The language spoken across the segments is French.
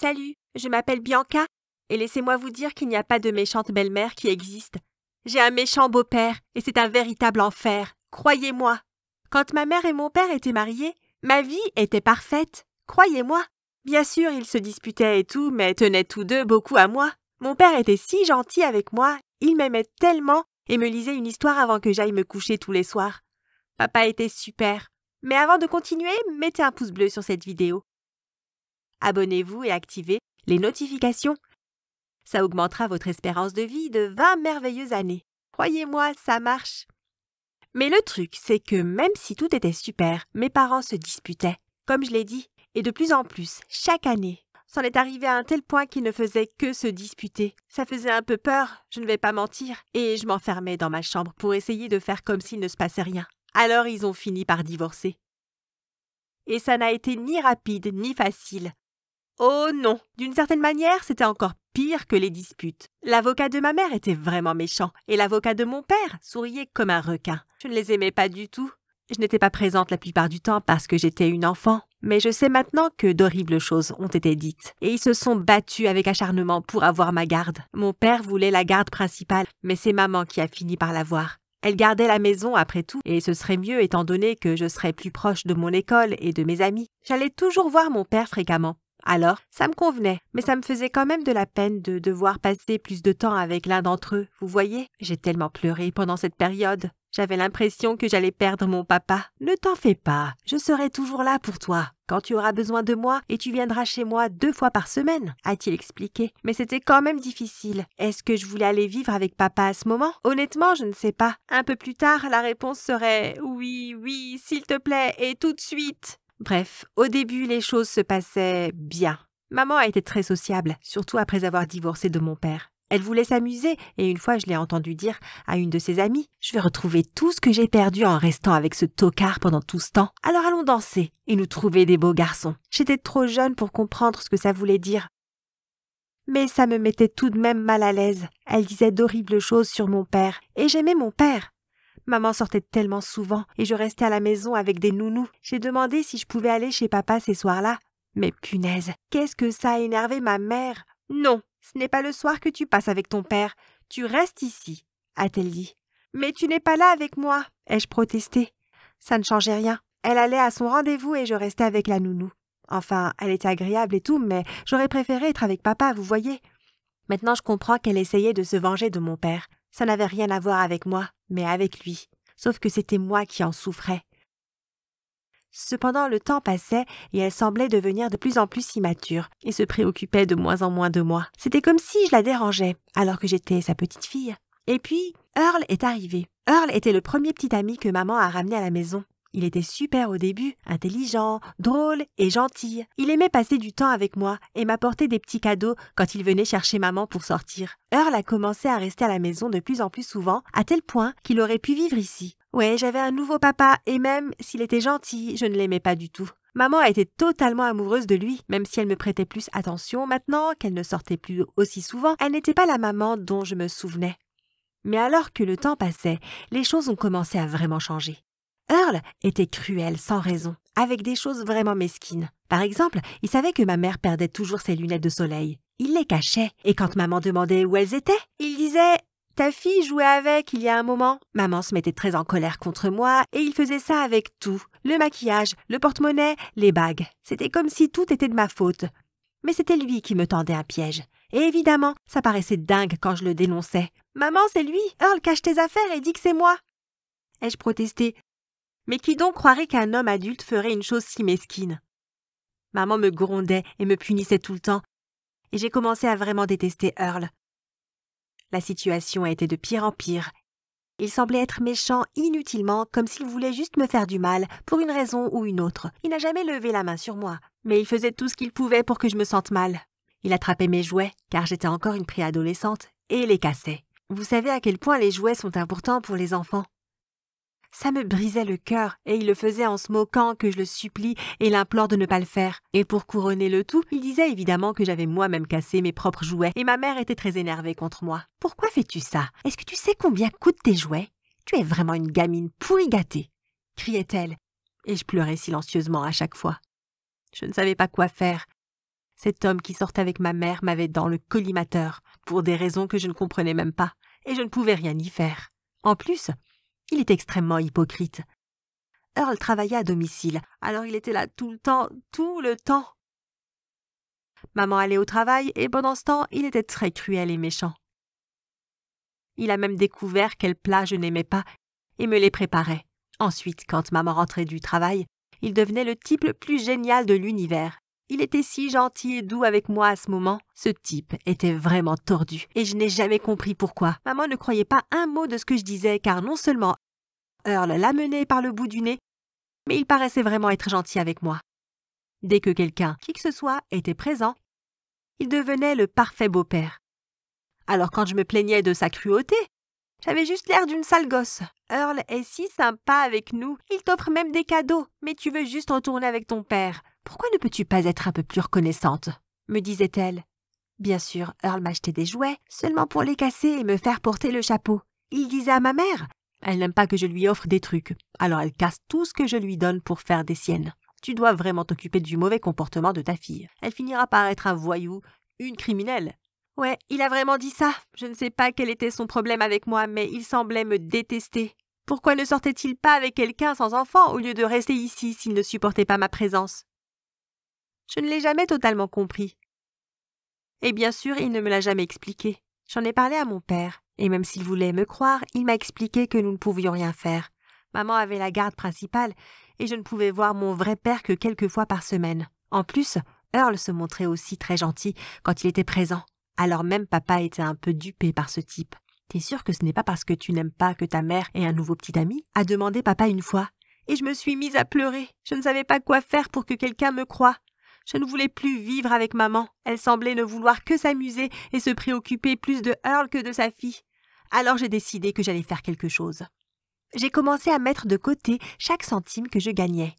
Salut, je m'appelle Bianca, et laissez-moi vous dire qu'il n'y a pas de méchante belle-mère qui existe. J'ai un méchant beau-père, et c'est un véritable enfer, croyez-moi. Quand ma mère et mon père étaient mariés, ma vie était parfaite, croyez-moi. Bien sûr, ils se disputaient et tout, mais tenaient tous deux beaucoup à moi. Mon père était si gentil avec moi, il m'aimait tellement et me lisait une histoire avant que j'aille me coucher tous les soirs. Papa était super. Mais avant de continuer, mettez un pouce bleu sur cette vidéo abonnez-vous et activez les notifications. Ça augmentera votre espérance de vie de 20 merveilleuses années. Croyez-moi, ça marche. Mais le truc, c'est que même si tout était super, mes parents se disputaient, comme je l'ai dit, et de plus en plus, chaque année. C'en est arrivé à un tel point qu'ils ne faisaient que se disputer. Ça faisait un peu peur, je ne vais pas mentir, et je m'enfermais dans ma chambre pour essayer de faire comme s'il ne se passait rien. Alors ils ont fini par divorcer. Et ça n'a été ni rapide ni facile. Oh non D'une certaine manière, c'était encore pire que les disputes. L'avocat de ma mère était vraiment méchant, et l'avocat de mon père souriait comme un requin. Je ne les aimais pas du tout. Je n'étais pas présente la plupart du temps parce que j'étais une enfant. Mais je sais maintenant que d'horribles choses ont été dites, et ils se sont battus avec acharnement pour avoir ma garde. Mon père voulait la garde principale, mais c'est maman qui a fini par l'avoir. Elle gardait la maison après tout, et ce serait mieux étant donné que je serais plus proche de mon école et de mes amis. J'allais toujours voir mon père fréquemment. Alors, ça me convenait, mais ça me faisait quand même de la peine de devoir passer plus de temps avec l'un d'entre eux, vous voyez J'ai tellement pleuré pendant cette période. J'avais l'impression que j'allais perdre mon papa. Ne t'en fais pas, je serai toujours là pour toi. Quand tu auras besoin de moi et tu viendras chez moi deux fois par semaine, a-t-il expliqué. Mais c'était quand même difficile. Est-ce que je voulais aller vivre avec papa à ce moment Honnêtement, je ne sais pas. Un peu plus tard, la réponse serait oui, oui, s'il te plaît, et tout de suite. Bref, au début, les choses se passaient bien. Maman a été très sociable, surtout après avoir divorcé de mon père. Elle voulait s'amuser, et une fois je l'ai entendu dire à une de ses amies Je vais retrouver tout ce que j'ai perdu en restant avec ce tocard pendant tout ce temps. Alors allons danser et nous trouver des beaux garçons. J'étais trop jeune pour comprendre ce que ça voulait dire. Mais ça me mettait tout de même mal à l'aise. Elle disait d'horribles choses sur mon père, et j'aimais mon père. Maman sortait tellement souvent et je restais à la maison avec des nounous. J'ai demandé si je pouvais aller chez papa ces soirs-là. Mais punaise, qu'est-ce que ça a énervé ma mère Non, ce n'est pas le soir que tu passes avec ton père. Tu restes ici, a-t-elle dit. Mais tu n'es pas là avec moi, ai-je protesté. Ça ne changeait rien. Elle allait à son rendez-vous et je restais avec la nounou. Enfin, elle était agréable et tout, mais j'aurais préféré être avec papa, vous voyez. Maintenant, je comprends qu'elle essayait de se venger de mon père. Ça n'avait rien à voir avec moi, mais avec lui, sauf que c'était moi qui en souffrais. Cependant le temps passait et elle semblait devenir de plus en plus immature et se préoccupait de moins en moins de moi. C'était comme si je la dérangeais, alors que j'étais sa petite fille. Et puis, Earl est arrivé. Earl était le premier petit ami que maman a ramené à la maison. Il était super au début, intelligent, drôle et gentil. Il aimait passer du temps avec moi et m'apporter des petits cadeaux quand il venait chercher maman pour sortir. Earl a commencé à rester à la maison de plus en plus souvent, à tel point qu'il aurait pu vivre ici. Ouais, j'avais un nouveau papa et même s'il était gentil, je ne l'aimais pas du tout. Maman a été totalement amoureuse de lui, même si elle me prêtait plus attention maintenant, qu'elle ne sortait plus aussi souvent, elle n'était pas la maman dont je me souvenais. Mais alors que le temps passait, les choses ont commencé à vraiment changer. Earl était cruel sans raison, avec des choses vraiment mesquines. Par exemple, il savait que ma mère perdait toujours ses lunettes de soleil. Il les cachait, et quand maman demandait où elles étaient, il disait « Ta fille jouait avec il y a un moment ». Maman se mettait très en colère contre moi, et il faisait ça avec tout. Le maquillage, le porte-monnaie, les bagues. C'était comme si tout était de ma faute. Mais c'était lui qui me tendait un piège. Et évidemment, ça paraissait dingue quand je le dénonçais. « Maman, c'est lui Earl cache tes affaires et dit que c'est moi !» Ai-je protesté mais qui donc croirait qu'un homme adulte ferait une chose si mesquine Maman me grondait et me punissait tout le temps, et j'ai commencé à vraiment détester Earl. La situation a été de pire en pire. Il semblait être méchant inutilement, comme s'il voulait juste me faire du mal, pour une raison ou une autre. Il n'a jamais levé la main sur moi, mais il faisait tout ce qu'il pouvait pour que je me sente mal. Il attrapait mes jouets, car j'étais encore une préadolescente, et les cassait. Vous savez à quel point les jouets sont importants pour les enfants. Ça me brisait le cœur, et il le faisait en se moquant que je le supplie et l'implore de ne pas le faire. Et pour couronner le tout, il disait évidemment que j'avais moi-même cassé mes propres jouets, et ma mère était très énervée contre moi. Pourquoi fais-tu ça Est-ce que tu sais combien coûtent tes jouets Tu es vraiment une gamine pourri gâtée criait-elle, et je pleurais silencieusement à chaque fois. Je ne savais pas quoi faire. Cet homme qui sortait avec ma mère m'avait dans le collimateur, pour des raisons que je ne comprenais même pas, et je ne pouvais rien y faire. En plus, il est extrêmement hypocrite. Earl travaillait à domicile, alors il était là tout le temps, tout le temps. Maman allait au travail et pendant ce temps, il était très cruel et méchant. Il a même découvert quels plats je n'aimais pas et me les préparait. Ensuite, quand maman rentrait du travail, il devenait le type le plus génial de l'univers il était si gentil et doux avec moi à ce moment. Ce type était vraiment tordu, et je n'ai jamais compris pourquoi. Maman ne croyait pas un mot de ce que je disais, car non seulement Earl l'amenait par le bout du nez, mais il paraissait vraiment être gentil avec moi. Dès que quelqu'un, qui que ce soit, était présent, il devenait le parfait beau-père. Alors quand je me plaignais de sa cruauté, j'avais juste l'air d'une sale gosse. Earl est si sympa avec nous, il t'offre même des cadeaux, mais tu veux juste retourner avec ton père. Pourquoi ne peux-tu pas être un peu plus reconnaissante me disait-elle. Bien sûr, Earl m'achetait des jouets, seulement pour les casser et me faire porter le chapeau. Il disait à ma mère Elle n'aime pas que je lui offre des trucs, alors elle casse tout ce que je lui donne pour faire des siennes. Tu dois vraiment t'occuper du mauvais comportement de ta fille. Elle finira par être un voyou, une criminelle. Ouais, il a vraiment dit ça. Je ne sais pas quel était son problème avec moi, mais il semblait me détester. Pourquoi ne sortait-il pas avec quelqu'un sans enfant au lieu de rester ici s'il ne supportait pas ma présence je ne l'ai jamais totalement compris. Et bien sûr, il ne me l'a jamais expliqué. J'en ai parlé à mon père, et même s'il voulait me croire, il m'a expliqué que nous ne pouvions rien faire. Maman avait la garde principale, et je ne pouvais voir mon vrai père que quelques fois par semaine. En plus, Earl se montrait aussi très gentil quand il était présent. Alors même papa était un peu dupé par ce type. T'es sûr que ce n'est pas parce que tu n'aimes pas que ta mère ait un nouveau petit ami a demandé papa une fois. Et je me suis mise à pleurer. Je ne savais pas quoi faire pour que quelqu'un me croie. Je ne voulais plus vivre avec maman. Elle semblait ne vouloir que s'amuser et se préoccuper plus de Earl que de sa fille. Alors j'ai décidé que j'allais faire quelque chose. J'ai commencé à mettre de côté chaque centime que je gagnais.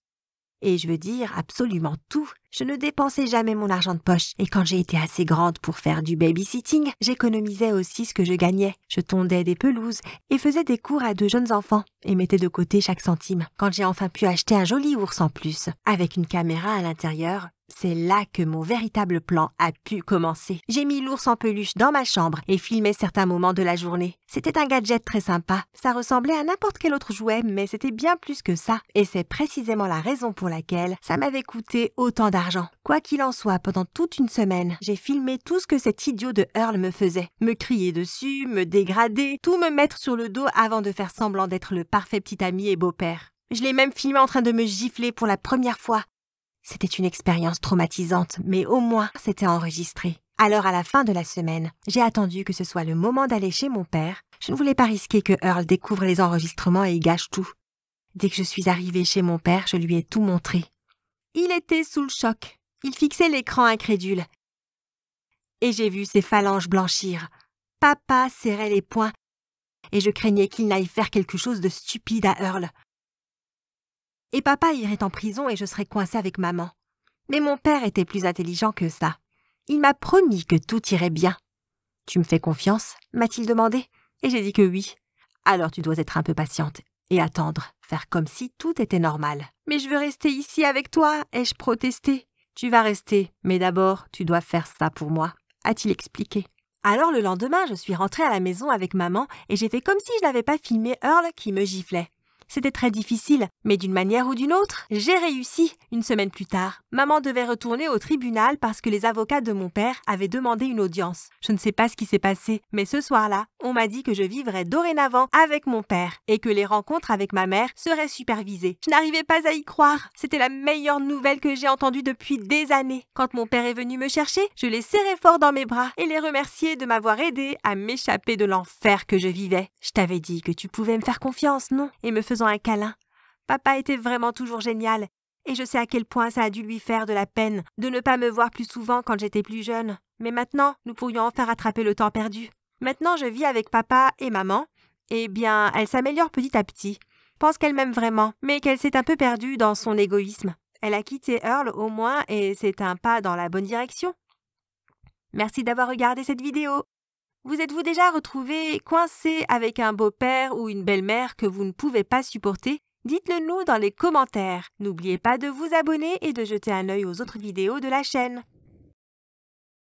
Et je veux dire absolument tout. Je ne dépensais jamais mon argent de poche, et quand j'ai été assez grande pour faire du babysitting, j'économisais aussi ce que je gagnais. Je tondais des pelouses et faisais des cours à deux jeunes enfants, et mettais de côté chaque centime. Quand j'ai enfin pu acheter un joli ours en plus, avec une caméra à l'intérieur, c'est là que mon véritable plan a pu commencer. J'ai mis l'ours en peluche dans ma chambre et filmé certains moments de la journée. C'était un gadget très sympa. Ça ressemblait à n'importe quel autre jouet, mais c'était bien plus que ça. Et c'est précisément la raison pour laquelle ça m'avait coûté autant d'argent. Quoi qu'il en soit, pendant toute une semaine, j'ai filmé tout ce que cet idiot de Earl me faisait. Me crier dessus, me dégrader, tout me mettre sur le dos avant de faire semblant d'être le parfait petit ami et beau-père. Je l'ai même filmé en train de me gifler pour la première fois. C'était une expérience traumatisante, mais au moins c'était enregistré. Alors à la fin de la semaine, j'ai attendu que ce soit le moment d'aller chez mon père. Je ne voulais pas risquer que Earl découvre les enregistrements et y gâche tout. Dès que je suis arrivée chez mon père, je lui ai tout montré. Il était sous le choc. Il fixait l'écran incrédule. Et j'ai vu ses phalanges blanchir. Papa serrait les poings, et je craignais qu'il n'aille faire quelque chose de stupide à Earl et papa irait en prison et je serais coincée avec maman. Mais mon père était plus intelligent que ça. Il m'a promis que tout irait bien. Tu me fais confiance m'a-t-il demandé, et j'ai dit que oui. Alors tu dois être un peu patiente et attendre, faire comme si tout était normal. Mais je veux rester ici avec toi, ai-je protesté. Tu vas rester, mais d'abord tu dois faire ça pour moi, a-t-il expliqué. Alors le lendemain, je suis rentrée à la maison avec maman et j'ai fait comme si je n'avais pas filmé Earl qui me giflait. C'était très difficile, mais d'une manière ou d'une autre, j'ai réussi. Une semaine plus tard, maman devait retourner au tribunal parce que les avocats de mon père avaient demandé une audience. Je ne sais pas ce qui s'est passé, mais ce soir-là, on m'a dit que je vivrais dorénavant avec mon père et que les rencontres avec ma mère seraient supervisées. Je n'arrivais pas à y croire. C'était la meilleure nouvelle que j'ai entendue depuis des années. Quand mon père est venu me chercher, je l'ai serré fort dans mes bras et l'ai remercié de m'avoir aidé à m'échapper de l'enfer que je vivais. Je t'avais dit que tu pouvais me faire confiance, non Et me un câlin. Papa était vraiment toujours génial, et je sais à quel point ça a dû lui faire de la peine de ne pas me voir plus souvent quand j'étais plus jeune. Mais maintenant, nous pourrions faire rattraper le temps perdu. Maintenant, je vis avec papa et maman. Eh bien, elle s'améliore petit à petit. Pense qu'elle m'aime vraiment, mais qu'elle s'est un peu perdue dans son égoïsme. Elle a quitté Earl au moins et c'est un pas dans la bonne direction. Merci d'avoir regardé cette vidéo. Vous êtes-vous déjà retrouvé coincé avec un beau-père ou une belle-mère que vous ne pouvez pas supporter Dites-le nous dans les commentaires. N'oubliez pas de vous abonner et de jeter un œil aux autres vidéos de la chaîne.